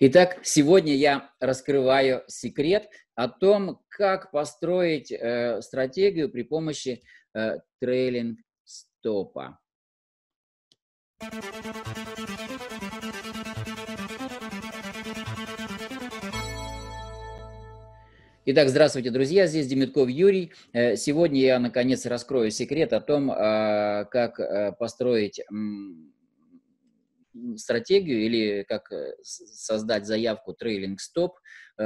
Итак, сегодня я раскрываю секрет о том, как построить э, стратегию при помощи э, трейлинг-стопа. Итак, здравствуйте, друзья, здесь Демитков Юрий. Э, сегодня я, наконец, раскрою секрет о том, а, как э, построить стратегию или как э, создать заявку трейлинг стоп э,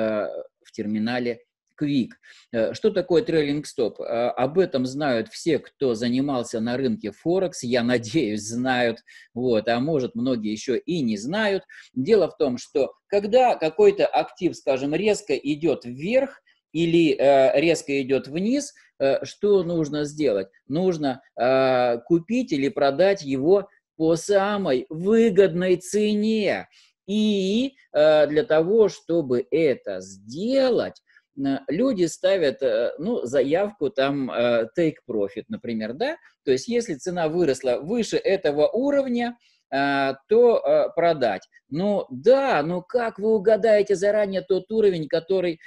в терминале Quick. Э, что такое трейлинг стоп? Об этом знают все, кто занимался на рынке Форекс, я надеюсь, знают, вот, а может многие еще и не знают. Дело в том, что когда какой-то актив, скажем, резко идет вверх, или резко идет вниз, что нужно сделать? Нужно купить или продать его по самой выгодной цене. И э, для того, чтобы это сделать, люди ставят э, ну, заявку там э, take profit, например, да? То есть если цена выросла выше этого уровня, то продать. Ну да, но как вы угадаете заранее тот уровень, который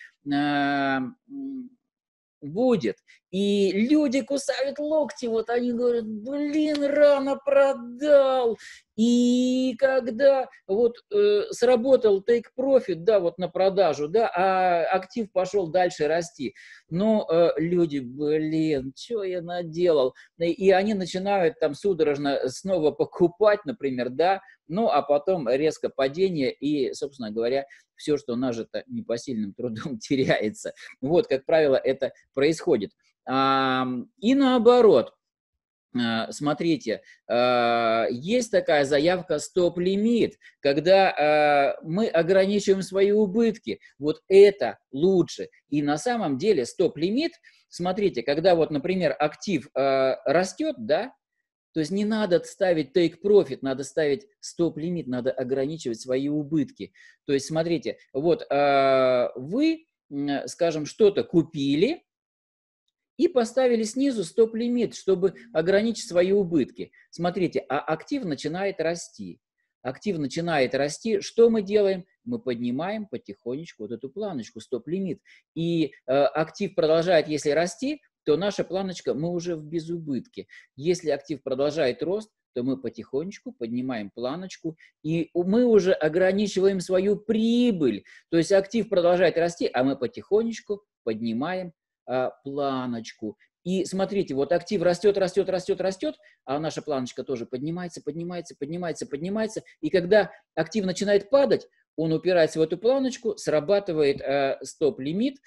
будет? И люди кусают локти, вот они говорят, блин, рано продал. И когда вот э, сработал take profit, да, вот на продажу, да, а актив пошел дальше расти. Но ну, э, люди, блин, что я наделал? И, они начинают там судорожно снова покупать, например, да, ну, а потом резко падение и, собственно говоря, все, что нажито непосильным трудом, теряется. Вот, как правило, это происходит. И наоборот, а, смотрите, а, есть такая заявка стоп-лимит, когда а, мы ограничиваем свои убытки. Вот это лучше. И на самом деле стоп-лимит, смотрите, когда вот, например, актив растет, да, то есть не надо ставить take profit, надо ставить стоп-лимит, надо ограничивать свои убытки. То есть смотрите, вот вы, скажем, что-то купили, и поставили снизу стоп-лимит, чтобы ограничить свои убытки. Смотрите, а актив начинает расти. Актив начинает расти. Что мы делаем? Мы поднимаем потихонечку вот эту планочку, стоп-лимит. И э, актив продолжает, если расти, то наша планочка, мы уже в безубытке. Если актив продолжает рост, то мы потихонечку поднимаем планочку, и мы уже ограничиваем свою прибыль. То есть актив продолжает расти, а мы потихонечку поднимаем а, планочку. И смотрите, вот актив растет, растет, растет, растет, а наша планочка тоже поднимается, поднимается, поднимается, поднимается. И когда актив начинает падать, он упирается в эту планочку, срабатывает э, стоп-лимит.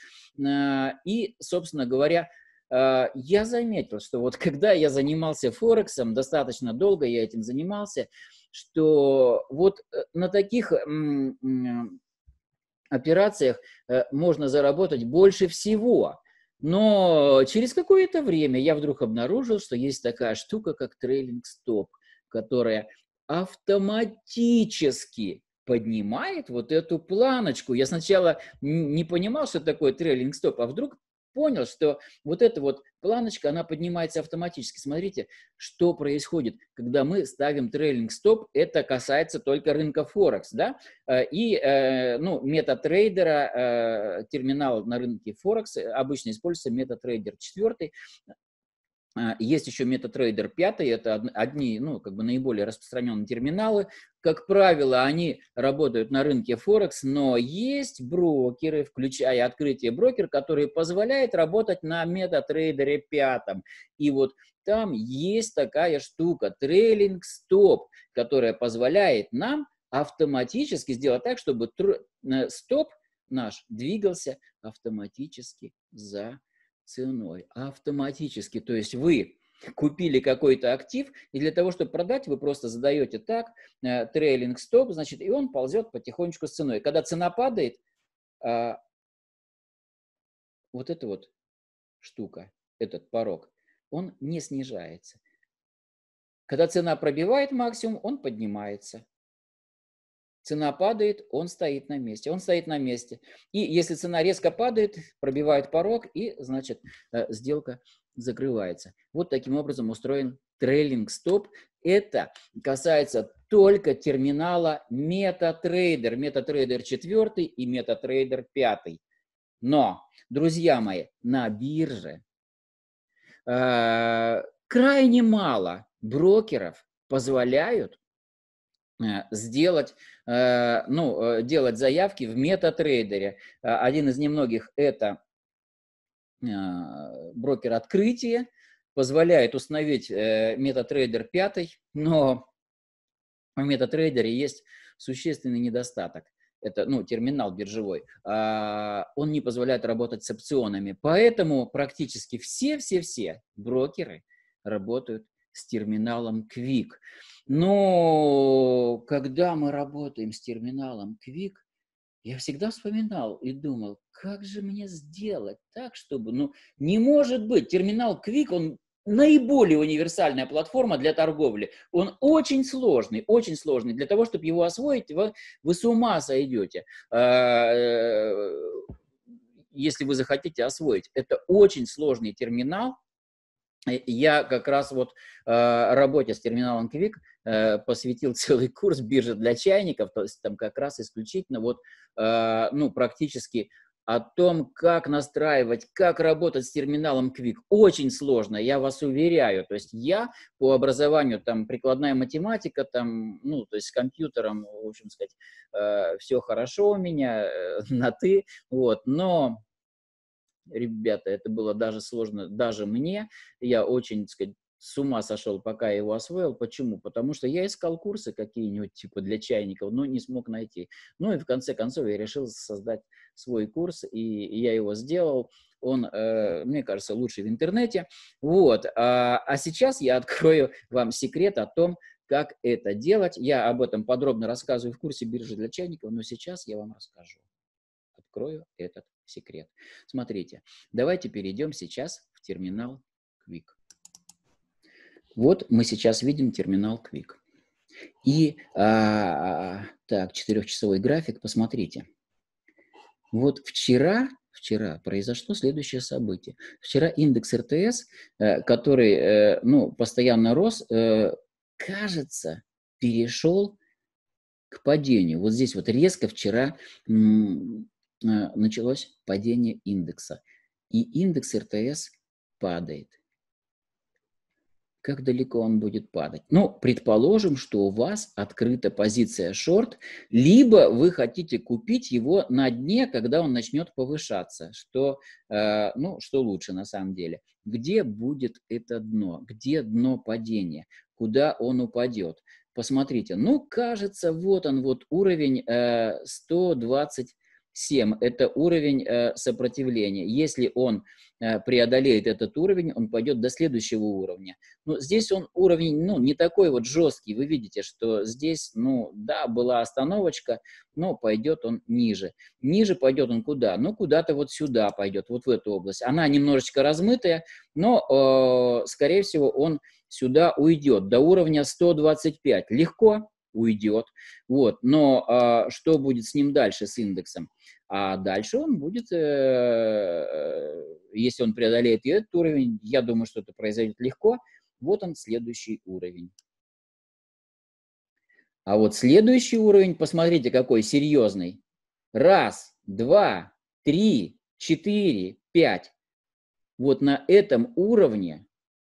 Э, и, собственно говоря, э, я заметил, что вот когда я занимался Форексом, достаточно долго я этим занимался, что вот э, на таких операциях э, можно заработать больше всего. Но через какое-то время я вдруг обнаружил, что есть такая штука, как трейлинг-стоп, которая автоматически поднимает вот эту планочку. Я сначала не понимал, что такое трейлинг-стоп, а вдруг понял, что вот эта вот планочка, она поднимается автоматически. Смотрите, что происходит, когда мы ставим трейлинг стоп, это касается только рынка Форекс, да, э, и, э, ну, метатрейдера, э, терминал на рынке Форекс, обычно используется метатрейдер четвертый. А, есть еще MetaTrader 5, это одни, ну, как бы наиболее распространенные терминалы. Как правило, они работают на рынке Форекс, но есть брокеры, включая открытие брокер, который позволяет работать на MetaTrader 5. И вот там есть такая штука, трейлинг стоп, которая позволяет нам автоматически сделать так, чтобы э, стоп наш двигался автоматически за ценой, автоматически. То есть вы купили какой-то актив, и для того, чтобы продать, вы просто задаете так, э, трейлинг стоп, значит, и он ползет потихонечку с ценой. Когда цена падает, а, вот эта вот штука, этот порог, он не снижается. Когда цена пробивает максимум, он поднимается. Цена падает, он стоит на месте, он стоит на месте. И если цена резко падает, пробивает порог, и, значит, э, сделка закрывается. Вот таким образом устроен трейлинг стоп. Это касается только терминала MetaTrader, MetaTrader 4 и MetaTrader 5. Но, друзья мои, на бирже э, крайне мало брокеров позволяют Э, сделать, э, ну, э, делать заявки в метатрейдере. Один из немногих это брокер открытия, позволяет установить метатрейдер 5, но в метатрейдере есть существенный недостаток. Это ну, терминал биржевой. А, он не позволяет работать с опционами. Поэтому практически все-все-все брокеры работают с терминалом Quick. Но когда мы работаем с терминалом Quick, я всегда вспоминал и думал, как же мне сделать так, чтобы... Ну, не может быть, терминал Quick, он наиболее универсальная платформа для торговли. Он очень сложный, очень сложный. Для того, чтобы его освоить, вы, вы с ума сойдете, а, э, если вы захотите освоить. Это очень сложный терминал, я как раз вот э, работе с терминалом Quick э, посвятил целый курс биржи для чайников, то есть там как раз исключительно вот, э, ну, практически о том, как настраивать, как работать с терминалом Quick. Очень сложно, я вас уверяю. То есть я по образованию там прикладная математика, там, ну, то есть с компьютером, в общем сказать, э, все хорошо у меня, э, на ты, вот, но ребята, это было даже сложно, даже мне. Я очень, так сказать, с ума сошел, пока я его освоил. Почему? Потому что я искал курсы какие-нибудь, типа, для чайников, но не смог найти. Ну и в конце концов я решил создать свой курс, и я его сделал. Он, э, мне кажется, лучший в интернете. Вот. А, а сейчас я открою вам секрет о том, как это делать. Я об этом подробно рассказываю в курсе биржи для чайников, но сейчас я вам расскажу. Открою этот секрет. Смотрите, давайте перейдем сейчас в терминал Quick. Вот мы сейчас видим терминал Quick. И, а, так, четырехчасовой график, посмотрите. Вот вчера, вчера произошло следующее событие. Вчера индекс РТС, э, который, э, ну, постоянно рос, э, кажется, перешел к падению. Вот здесь вот резко вчера Э, началось падение индекса, и индекс РТС падает. Как далеко он будет падать? Ну, предположим, что у вас открыта позиция шорт, либо вы хотите купить его на дне, когда он начнет повышаться. Что, э, ну, что лучше на самом деле? Где будет это дно? Где дно падения? Куда он упадет? Посмотрите, ну, кажется, вот он, вот уровень э, 120 7 – это уровень э, сопротивления. Если он э, преодолеет этот уровень, он пойдет до следующего уровня. Но здесь он уровень ну, не такой вот жесткий. Вы видите, что здесь, ну да, была остановочка, но пойдет он ниже. Ниже пойдет он куда? Ну, куда-то вот сюда пойдет, вот в эту область. Она немножечко размытая, но, э, скорее всего, он сюда уйдет, до уровня 125. Легко, уйдет. Вот. Но а, что будет с ним дальше, с индексом? А дальше он будет, э, э, если он преодолеет этот уровень, я думаю, что это произойдет легко. Вот он, следующий уровень. А вот следующий уровень, посмотрите, какой серьезный. Раз, два, три, четыре, пять. Вот на этом уровне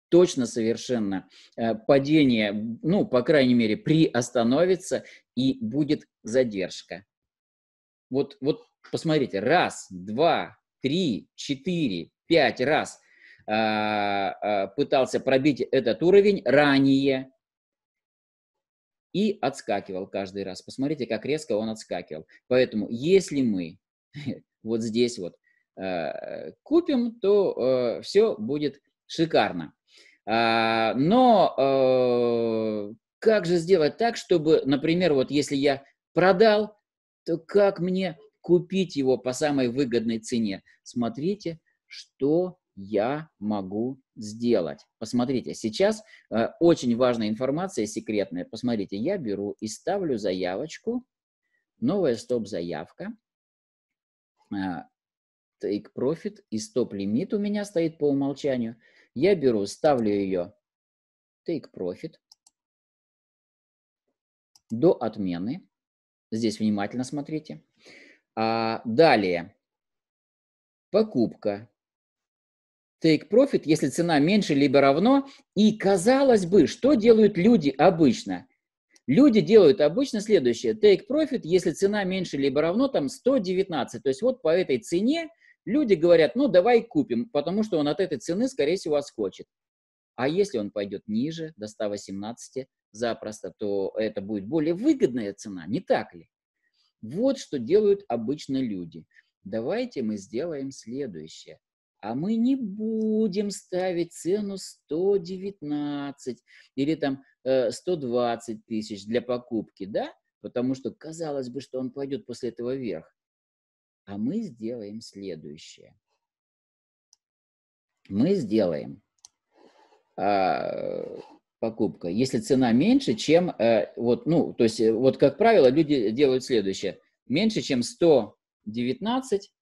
точно совершенно э, падение, ну, по крайней мере, приостановится и будет задержка. Вот, вот посмотрите, раз, два, три, четыре, пять раз а, а, пытался пробить этот уровень ранее и отскакивал каждый раз. Посмотрите, как резко он отскакивал. Поэтому если мы вот здесь вот э, купим, то э, все будет шикарно. А, но э, как же сделать так, чтобы, например, вот если я продал, то как мне купить его по самой выгодной цене? Смотрите, что я могу сделать. Посмотрите, сейчас э, очень важная информация секретная. Посмотрите, я беру и ставлю заявочку, новая стоп-заявка, э, take profit и стоп-лимит у меня стоит по умолчанию – я беру, ставлю ее take profit до отмены. Здесь внимательно смотрите. А далее. Покупка. Take profit, если цена меньше либо равно. И казалось бы, что делают люди обычно? Люди делают обычно следующее. Take profit, если цена меньше либо равно там 119. То есть вот по этой цене Люди говорят, ну давай купим, потому что он от этой цены, скорее всего, отскочит. А если он пойдет ниже, до 118 запросто, то это будет более выгодная цена, не так ли? Вот что делают обычно люди. Давайте мы сделаем следующее. А мы не будем ставить цену 119 или там 120 э, тысяч для покупки, да? Потому что казалось бы, что он пойдет после этого вверх. А мы сделаем следующее. Мы сделаем а, покупка, если цена меньше, чем, а, вот, ну, то есть, э, вот, как правило, люди делают следующее. Меньше, чем 119,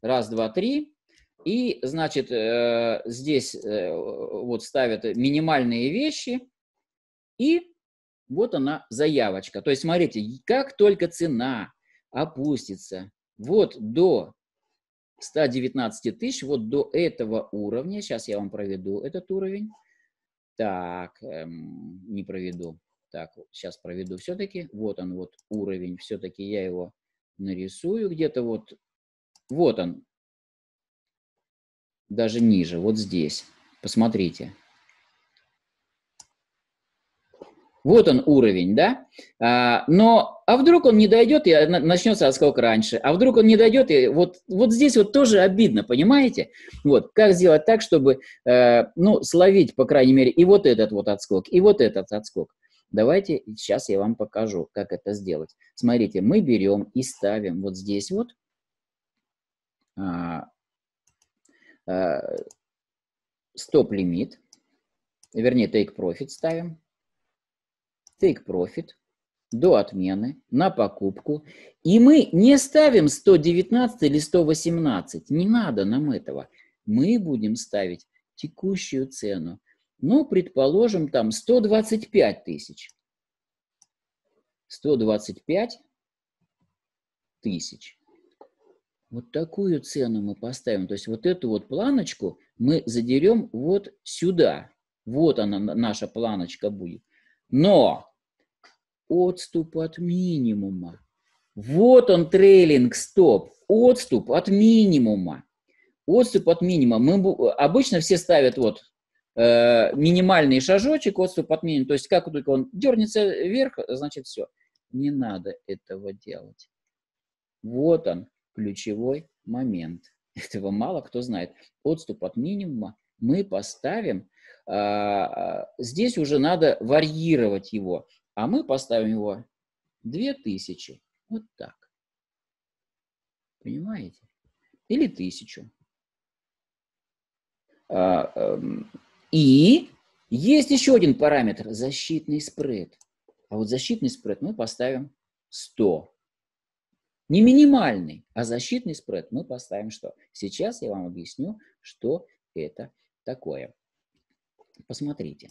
раз, два, три, и, значит, э, здесь вот ставят минимальные вещи, и вот она заявочка. То есть, смотрите, как только цена опустится вот до 119 тысяч, вот до этого уровня, сейчас я вам проведу этот уровень. Так, эм, не проведу. Так, сейчас проведу все-таки. Вот он, вот уровень. Все-таки я его нарисую где-то вот. Вот он. Даже ниже, вот здесь. Посмотрите. Вот он уровень, да? А, но а вдруг он не дойдет и начнется отскок раньше, а вдруг он не дойдет и вот вот здесь вот тоже обидно, понимаете? Вот как сделать так, чтобы э, ну словить по крайней мере и вот этот вот отскок, и вот этот отскок. Давайте сейчас я вам покажу, как это сделать. Смотрите, мы берем и ставим вот здесь вот. А, а, стоп-лимит, вернее, take profit ставим, take profit до отмены на покупку. И мы не ставим 119 или 118. Не надо нам этого. Мы будем ставить текущую цену. Ну, предположим, там 125 тысяч. 125 тысяч. Вот такую цену мы поставим. То есть вот эту вот планочку мы задерем вот сюда. Вот она, наша планочка будет. Но отступ от минимума. Вот он, трейлинг стоп, отступ от минимума. Отступ от минимума. Мы, обычно все ставят вот э, минимальный шажочек, отступ от минимума. То есть как только он дернется вверх, значит все. Не надо этого делать. Вот он, ключевой момент. Этого мало кто знает. Отступ от минимума мы поставим. Э, здесь уже надо варьировать его а мы поставим его 2000. Вот так. Понимаете? Или 1000. А, эм, и есть еще один параметр – защитный спред. А вот защитный спред мы поставим 100. Не минимальный, а защитный спред мы поставим что? Сейчас я вам объясню, что это такое. Посмотрите.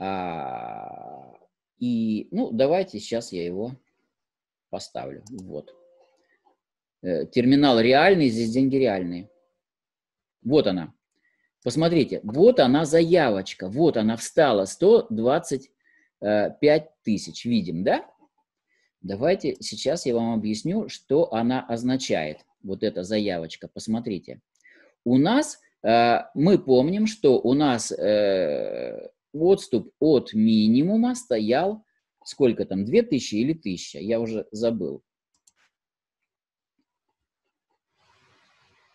А, и, ну, давайте сейчас я его поставлю. Вот. Э, терминал реальный, здесь деньги реальные. Вот она. Посмотрите, вот она заявочка, вот она встала, 125 тысяч, видим, да? Давайте сейчас я вам объясню, что она означает, вот эта заявочка, посмотрите. У нас, э, мы помним, что у нас э, отступ от минимума стоял сколько там, 2000 или 1000, я уже забыл.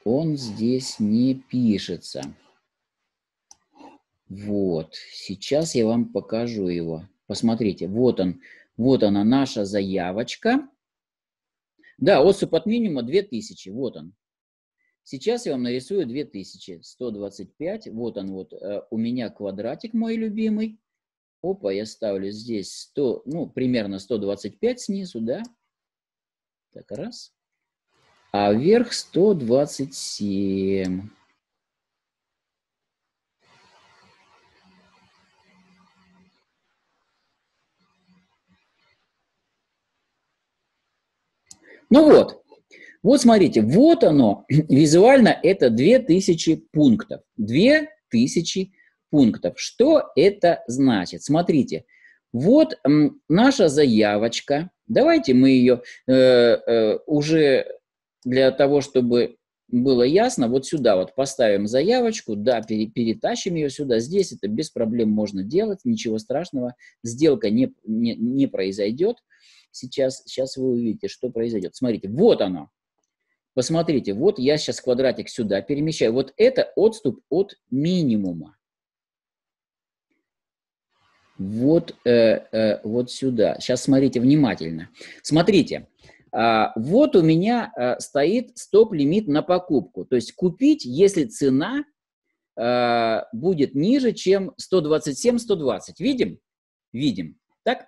Он здесь не пишется. Вот, сейчас я вам покажу его. Посмотрите, вот он, вот она наша заявочка. Да, отступ от минимума 2000, вот он. Сейчас я вам нарисую 2125. Вот он вот э, у меня квадратик мой любимый. Опа, я ставлю здесь 100, ну, примерно 125 снизу, да? Так, раз. А вверх 127. Ну вот, вот смотрите, вот оно, визуально это 2000 пунктов. 2000 пунктов. Что это значит? Смотрите, вот наша заявочка. Давайте мы ее э, э, уже для того, чтобы было ясно, вот сюда вот поставим заявочку, да, пере, перетащим ее сюда, здесь это без проблем можно делать, ничего страшного, сделка не, не, не произойдет. Сейчас, сейчас вы увидите, что произойдет. Смотрите, вот оно, Посмотрите, вот я сейчас квадратик сюда перемещаю. Вот это отступ от минимума. Вот, э, э, вот сюда. Сейчас смотрите внимательно. Смотрите, э, вот у меня э, стоит стоп-лимит на покупку. То есть купить, если цена э, будет ниже, чем 127-120. Видим? Видим. Так?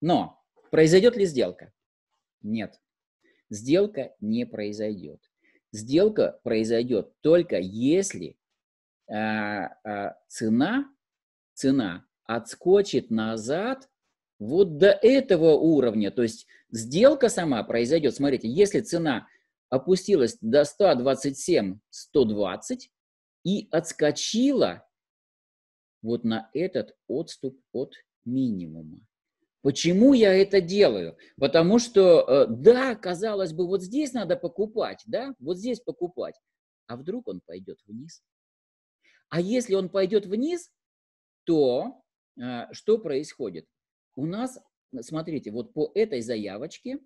Но произойдет ли сделка? Нет сделка не произойдет. Сделка произойдет только если э, э, цена, цена отскочит назад вот до этого уровня. То есть сделка сама произойдет. Смотрите, если цена опустилась до 127-120 и отскочила вот на этот отступ от минимума. Почему я это делаю? Потому что, э, да, казалось бы, вот здесь надо покупать, да, вот здесь покупать, а вдруг он пойдет вниз? А если он пойдет вниз, то э, что происходит? У нас, смотрите, вот по этой заявочке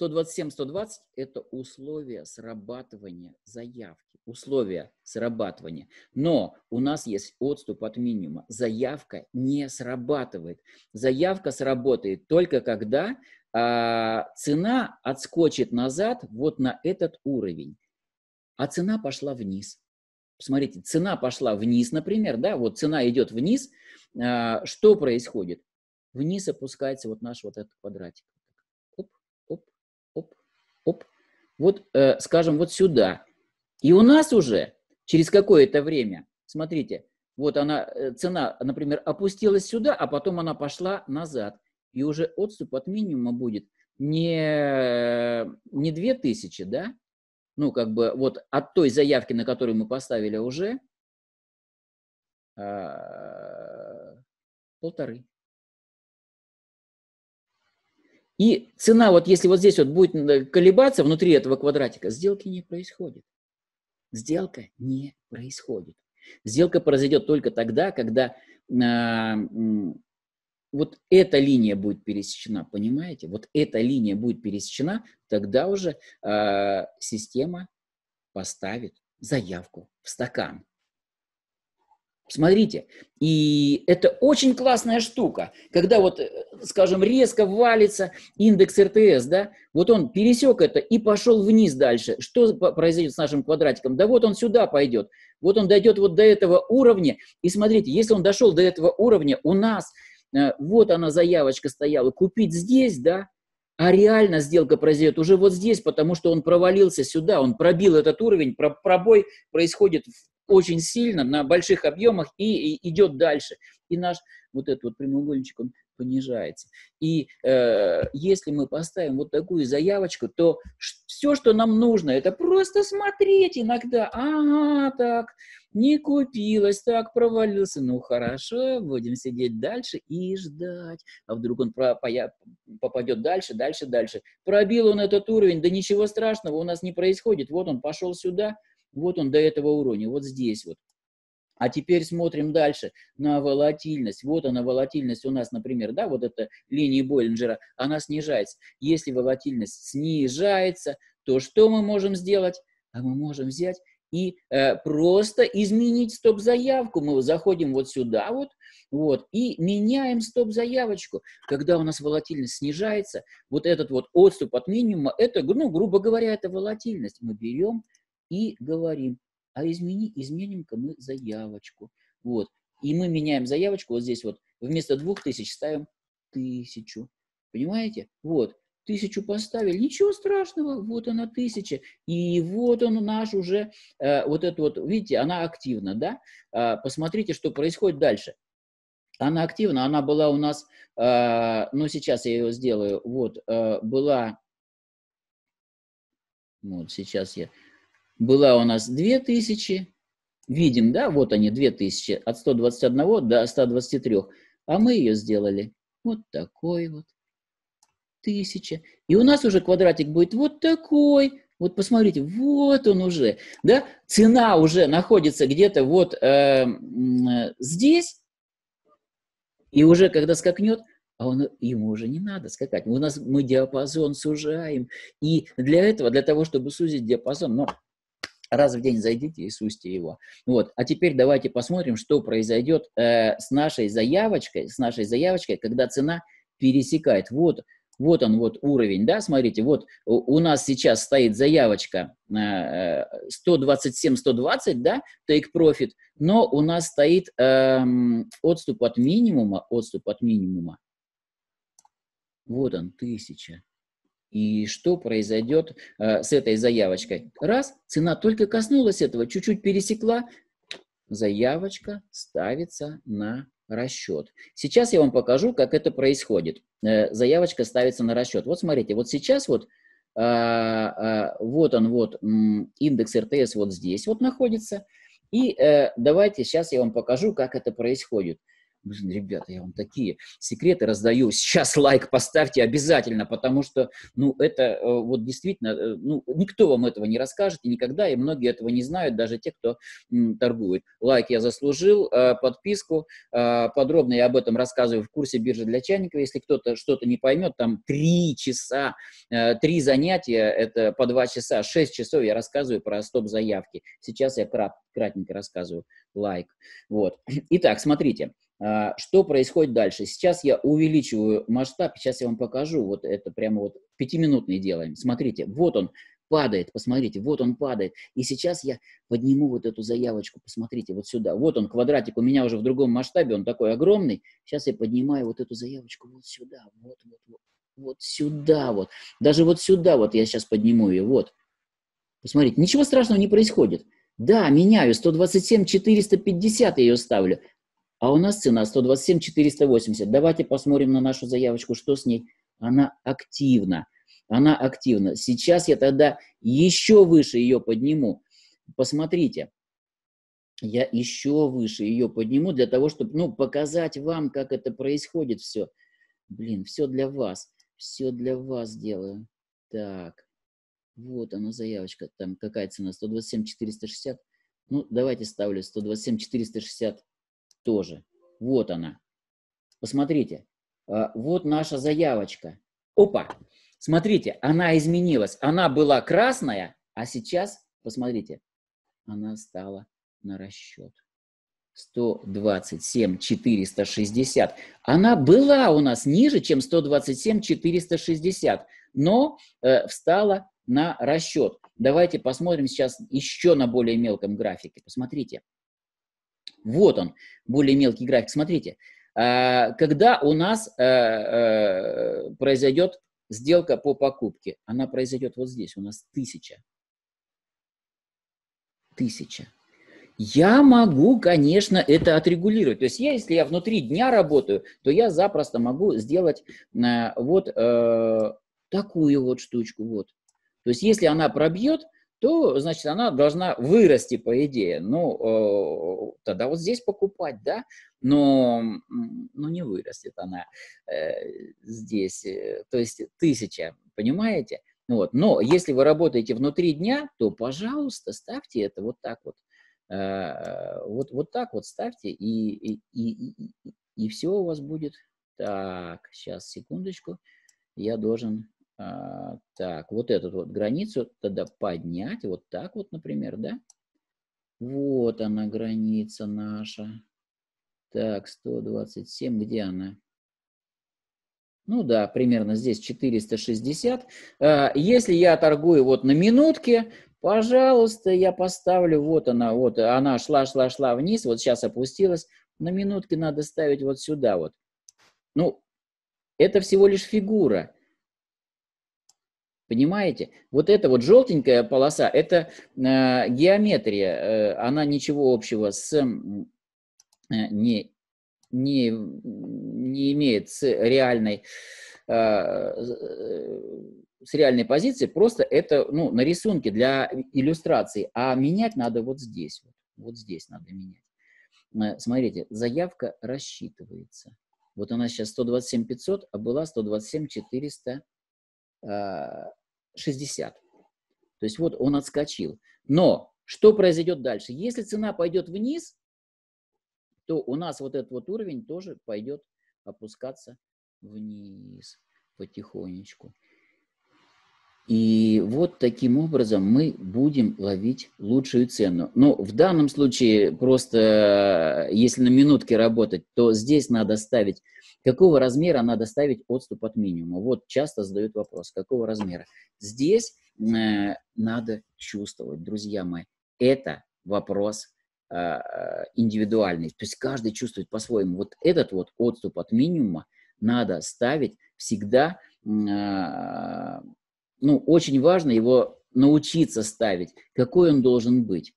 127-120 – это условия срабатывания заявки, условия срабатывания. Но у нас есть отступ от минимума. Заявка не срабатывает. Заявка сработает только когда а, цена отскочит назад вот на этот уровень, а цена пошла вниз. Посмотрите, цена пошла вниз, например, да, вот цена идет вниз, а, что происходит? Вниз опускается вот наш вот этот квадратик оп, вот, э, скажем, вот сюда. И у нас уже через какое-то время, смотрите, вот она, э, цена, например, опустилась сюда, а потом она пошла назад. И уже отступ от минимума будет не, э, не 2000, да? Ну, как бы вот от той заявки, на которую мы поставили уже, э, полторы. И цена, вот если вот здесь вот будет э, колебаться внутри этого квадратика, сделки не происходит. Сделка не происходит. Сделка произойдет только тогда, когда э, вот эта линия будет пересечена, понимаете? Вот эта линия будет пересечена, тогда уже э, система поставит заявку в стакан. Смотрите, и это очень классная штука, когда вот, э, скажем, резко валится индекс РТС, да, вот он пересек это и пошел вниз дальше. Что произойдет с нашим квадратиком? Да вот он сюда пойдет, вот он дойдет вот до этого уровня, и смотрите, если он дошел до этого уровня, у нас, э, вот она заявочка стояла, купить здесь, да, а реально сделка произойдет уже вот здесь, потому что он провалился сюда, он пробил этот уровень, пробой происходит очень сильно на больших объемах и, и идет дальше. И наш вот этот вот прямоугольничек, он понижается. И э, если мы поставим вот такую заявочку, то все, что нам нужно, это просто смотреть иногда. Ага, так, не купилось, так, провалился. Ну, хорошо, будем сидеть дальше и ждать. А вдруг он про, поя, попадет дальше, дальше, дальше. Пробил он этот уровень, да ничего страшного у нас не происходит. Вот он пошел сюда, вот он до этого уровня, вот здесь вот. А теперь смотрим дальше на волатильность. Вот она, волатильность у нас, например, да, вот эта линия Боллинджера, она снижается. Если волатильность снижается, то что мы можем сделать? А мы можем взять и э, просто изменить стоп-заявку. Мы заходим вот сюда вот, вот и меняем стоп-заявочку. Когда у нас волатильность снижается, вот этот вот отступ от минимума, это, ну, грубо говоря, это волатильность. Мы берем и говорим, а измени, изменим-ка мы заявочку. Вот. И мы меняем заявочку вот здесь вот. Вместо двух тысяч ставим тысячу. Понимаете? Вот. Тысячу поставили, ничего страшного, вот она тысяча. И вот он наш уже, э, вот это вот, видите, она активна, да? Э, посмотрите, что происходит дальше. Она активна, она была у нас, э, ну сейчас я ее сделаю, вот, э, была, вот сейчас я была у нас 2000, видим, да, вот они, 2000, от 121 до 123, а мы ее сделали вот такой вот, 1000. И у нас уже квадратик будет вот такой, вот посмотрите, вот он уже, да, цена уже находится где-то вот э, здесь, и уже когда скакнет, а он, ему уже не надо скакать. У нас мы диапазон сужаем. И для этого, для того, чтобы сузить диапазон, но Раз в день зайдите и сусьте его. Вот. А теперь давайте посмотрим, что произойдет э, с нашей заявочкой, с нашей заявочкой, когда цена пересекает. Вот, вот он, вот уровень, да, смотрите, вот у нас сейчас стоит заявочка 127-120, э, да, take profit, но у нас стоит э, отступ от минимума, отступ от минимума. Вот он, тысяча. И что произойдет э, с этой заявочкой? Раз, цена только коснулась этого, чуть-чуть пересекла, заявочка ставится на расчет. Сейчас я вам покажу, как это происходит. Э, заявочка ставится на расчет. Вот смотрите, вот сейчас вот, э, э вот он вот, индекс РТС вот здесь вот находится. И э, давайте сейчас я вам покажу, как это происходит. Блин, ребята, я вам такие секреты раздаю. Сейчас лайк поставьте обязательно, потому что, ну, это э, вот действительно, э, ну, никто вам этого не расскажет и никогда, и многие этого не знают, даже те, кто м, торгует. Лайк я заслужил, э, подписку. Подробно я об этом рассказываю в курсе биржи для чайников. Если кто-то что-то не поймет, там три часа, три занятия, это по два часа, шесть часов я рассказываю про стоп-заявки. Сейчас я крат, кратенько рассказываю. Лайк. Вот. Итак, смотрите. А, что происходит дальше? Сейчас я увеличиваю масштаб, сейчас я вам покажу, вот это прямо вот пятиминутный делаем. Смотрите, вот он падает, посмотрите, вот он падает. И сейчас я подниму вот эту заявочку, посмотрите, вот сюда. Вот он, квадратик у меня уже в другом масштабе, он такой огромный. Сейчас я поднимаю вот эту заявочку вот сюда, вот, вот, вот, вот сюда вот. Даже вот сюда вот я сейчас подниму ее, вот. Посмотрите, ничего страшного не происходит. Да, меняю, 127, 450 я ее ставлю. А у нас цена 127 480. Давайте посмотрим на нашу заявочку, что с ней. Она активна. Она активна. Сейчас я тогда еще выше ее подниму. Посмотрите. Я еще выше ее подниму для того, чтобы ну, показать вам, как это происходит все. Блин, все для вас. Все для вас делаю. Так. Вот она заявочка. Там какая цена? 127 460. Ну, давайте ставлю 127 460 тоже. Вот она. Посмотрите, а, вот наша заявочка. Опа! Смотрите, она изменилась. Она была красная, а сейчас, посмотрите, она стала на расчет. 127 460. Она была у нас ниже, чем 127 460, но э, встала на расчет. Давайте посмотрим сейчас еще на более мелком графике. Посмотрите. Вот он, более мелкий график. Смотрите, а, когда у нас э, э, произойдет сделка по покупке, она произойдет вот здесь, у нас тысяча. Тысяча. Я могу, конечно, это отрегулировать. То есть я, если я внутри дня работаю, то я запросто могу сделать э, вот такую вот штучку. Вот. То есть если она пробьет, то, значит, она должна вырасти, по идее. Ну, э, тогда вот здесь покупать, да, но ну, не вырастет она э, здесь. Э, то есть тысяча, понимаете? Вот. Но если вы работаете внутри дня, то, пожалуйста, ставьте это вот так вот. Э, вот, вот так вот ставьте, и, и, и, и, и все у вас будет. Так, сейчас, секундочку. Я должен а, так, вот эту вот границу тогда поднять, вот так вот, например, да? Вот она, граница наша. Так, 127, где она? Ну да, примерно здесь 460. А, если я торгую вот на минутке, пожалуйста, я поставлю, вот она, вот она шла, шла, шла вниз, вот сейчас опустилась. На минутке надо ставить вот сюда вот. Ну, это всего лишь фигура. Понимаете? Вот эта вот желтенькая полоса – это э, геометрия. Э, она ничего общего с э, не, не, не имеет с реальной э, э, с реальной позиции, просто это ну, на рисунке для иллюстрации. А менять надо вот здесь. Вот, вот здесь надо менять. Э, смотрите, заявка рассчитывается. Вот она сейчас 127 500, а была 127 400 60. Э, то есть вот он отскочил. Но что произойдет дальше? Если цена пойдет вниз, то у нас вот этот вот уровень тоже пойдет опускаться вниз потихонечку. И вот таким образом мы будем ловить лучшую цену. Но в данном случае просто, э, если на минутке работать, то здесь надо ставить Какого размера надо ставить отступ от минимума? Вот часто задают вопрос, какого размера. Здесь э, надо чувствовать, друзья мои, это вопрос а, э, индивидуальный. То есть каждый чувствует по-своему. Вот этот вот отступ от минимума надо ставить всегда. Э, ну, очень важно его научиться ставить, какой он должен быть.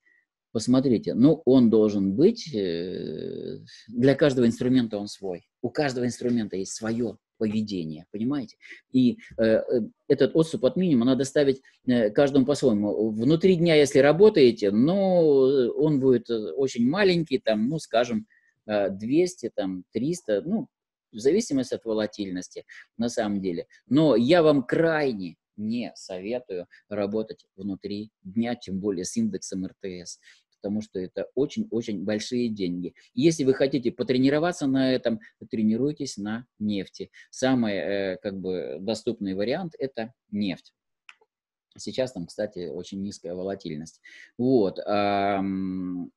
Посмотрите, ну он должен быть, э, для каждого инструмента он свой. У каждого инструмента есть свое поведение, понимаете? И э, этот отступ от минимума надо ставить э, каждому по-своему. Внутри дня, если работаете, ну, э, он будет э, очень маленький, там, ну, скажем, 200, там, 300, ну, в зависимости от волатильности, на самом деле. Но я вам крайне не советую работать внутри дня, тем более с индексом РТС потому что это очень-очень большие деньги. Если вы хотите потренироваться на этом, тренируйтесь на нефти. Самый э, как бы доступный вариант – это нефть. Сейчас там, кстати, очень низкая волатильность. Вот. Но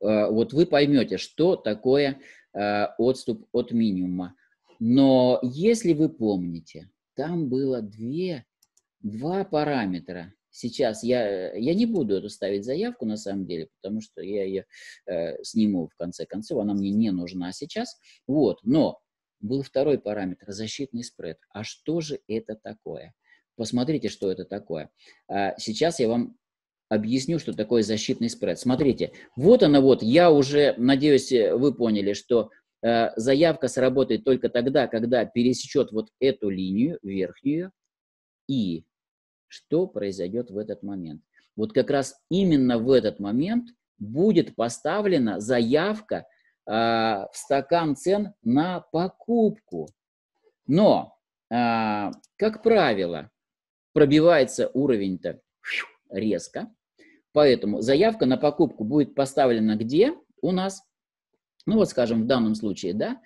э, вот вы поймете, что такое э, отступ от минимума. Но если вы помните, там было две, два параметра сейчас я, я не буду эту ставить заявку на самом деле, потому что я ее э, сниму в конце концов, она мне не нужна сейчас. Вот, но был второй параметр – защитный спред. А что же это такое? Посмотрите, что это такое. А, сейчас я вам объясню, что такое защитный спред. Смотрите, вот она вот, я уже, надеюсь, э, вы поняли, что э, заявка сработает только тогда, когда пересечет вот эту линию верхнюю и что произойдет в этот момент. Вот как раз именно в этот момент будет поставлена заявка э, в стакан цен на покупку. Но, э, как правило, пробивается уровень-то резко, поэтому заявка на покупку будет поставлена где у нас? Ну вот, скажем, в данном случае, да,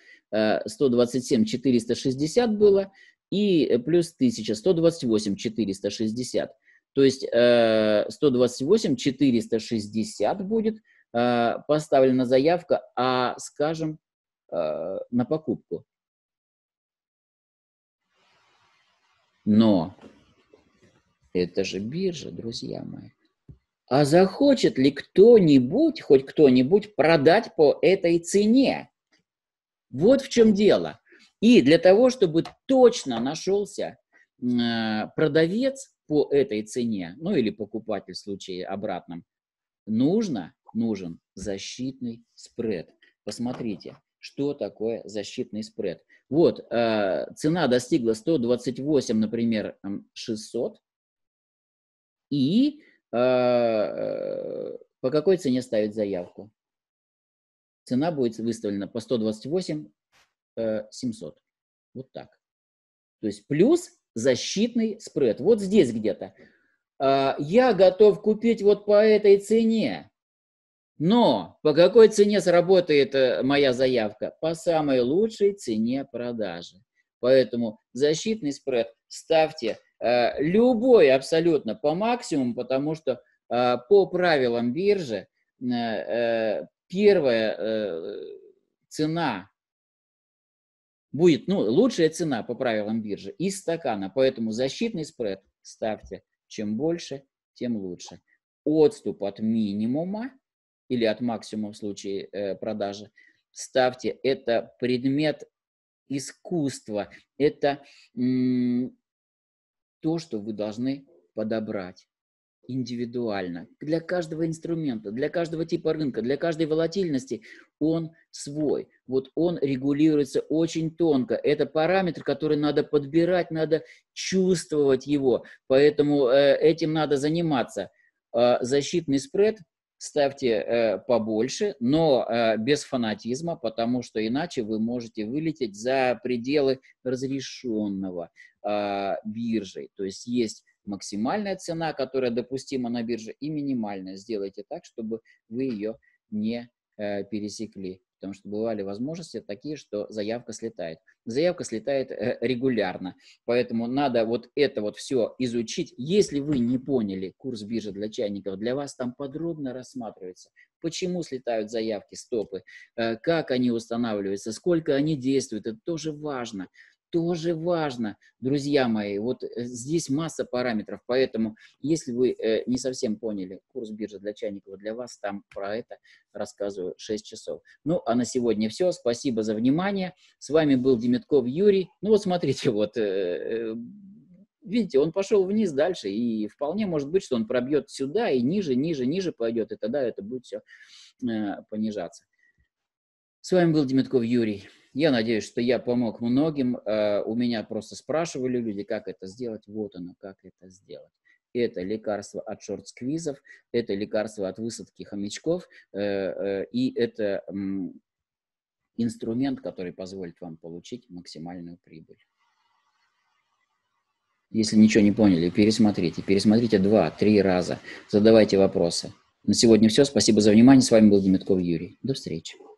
127 э, 460 было – и э, плюс 1000, 128 460. То есть э, 128 460 будет э, поставлена заявка, а, скажем, э, на покупку. Но это же биржа, друзья мои. А захочет ли кто-нибудь, хоть кто-нибудь, продать по этой цене? Вот в чем дело. И для того, чтобы точно нашелся э, продавец по этой цене, ну или покупатель в случае обратном, нужно, нужен защитный спред. Посмотрите, что такое защитный спред. Вот, э, цена достигла 128, например, 600. И э, по какой цене ставить заявку? Цена будет выставлена по 128 700. Э, вот так. То есть плюс защитный спред. Вот здесь где-то. А, я готов купить вот по этой цене. Но по какой цене сработает э, моя заявка? По самой лучшей цене продажи. Поэтому защитный спред ставьте э, любой абсолютно по максимуму, потому что по правилам биржи первая цена будет ну, лучшая цена по правилам биржи из стакана. Поэтому защитный спред ставьте. Чем больше, тем лучше. Отступ от минимума или от максимума в случае э, продажи ставьте. Это предмет искусства. Это м- то, что вы должны подобрать индивидуально. Для каждого инструмента, для каждого типа рынка, для каждой волатильности он свой. Вот он регулируется очень тонко. Это параметр, который надо подбирать, надо чувствовать его. Поэтому э, этим надо заниматься. Э, защитный спред ставьте э, побольше, но э, без фанатизма, потому что иначе вы можете вылететь за пределы разрешенного э, биржей. То есть есть максимальная цена, которая допустима на бирже, и минимальная. Сделайте так, чтобы вы ее не э, пересекли. Потому что бывали возможности такие, что заявка слетает. Заявка слетает э, регулярно. Поэтому надо вот это вот все изучить. Если вы не поняли курс биржи для чайников, для вас там подробно рассматривается, почему слетают заявки, стопы, э, как они устанавливаются, сколько они действуют. Это тоже важно тоже важно, друзья мои. Вот э, здесь масса параметров, поэтому если вы э, не совсем поняли курс биржи для Чайникова, для вас там про это рассказываю 6 часов. Ну, а на сегодня все. Спасибо за внимание. С вами был Демитков Юрий. Ну вот смотрите, вот э, э, видите, он пошел вниз дальше, и вполне может быть, что он пробьет сюда и ниже, ниже, ниже пойдет, и тогда это будет все э, понижаться. С вами был Демитков Юрий. Я надеюсь, что я помог многим. Э, у меня просто спрашивали люди, как это сделать. Вот оно, как это сделать. Это лекарство от шорт-сквизов, это лекарство от высадки хомячков, э, э, и это инструмент, который позволит вам получить максимальную прибыль. Если ничего не поняли, пересмотрите. Пересмотрите два-три раза. Задавайте вопросы. На сегодня все. Спасибо за внимание. С вами был Демятков Юрий. До встречи.